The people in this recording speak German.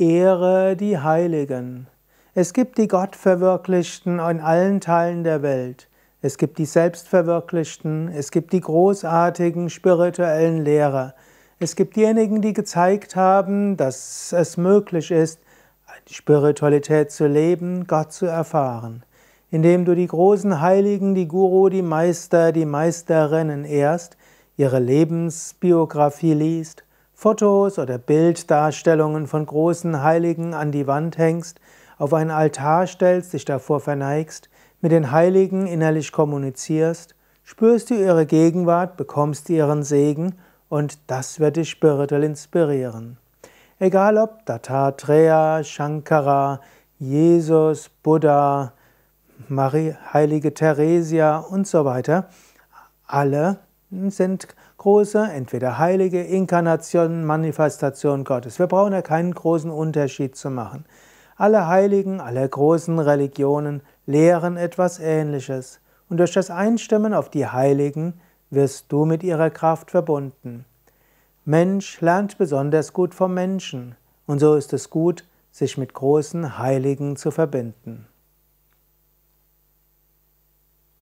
Ehre die Heiligen. Es gibt die Gottverwirklichten in allen Teilen der Welt. Es gibt die Selbstverwirklichten, es gibt die großartigen spirituellen Lehrer. Es gibt diejenigen, die gezeigt haben, dass es möglich ist, Spiritualität zu leben, Gott zu erfahren. Indem du die großen Heiligen, die Guru, die Meister, die Meisterinnen ehrst, ihre Lebensbiografie liest, Fotos oder Bilddarstellungen von großen Heiligen an die Wand hängst, auf einen Altar stellst, dich davor verneigst, mit den Heiligen innerlich kommunizierst, spürst du ihre Gegenwart, bekommst ihren Segen und das wird dich spirituell inspirieren. Egal ob Dattatreya, Shankara, Jesus, Buddha, Marie, Heilige Theresia und so weiter, alle sind große, entweder heilige Inkarnationen, Manifestationen Gottes. Wir brauchen ja keinen großen Unterschied zu machen. Alle Heiligen, alle großen Religionen lehren etwas Ähnliches. Und durch das Einstimmen auf die Heiligen wirst du mit ihrer Kraft verbunden. Mensch lernt besonders gut vom Menschen. Und so ist es gut, sich mit großen Heiligen zu verbinden.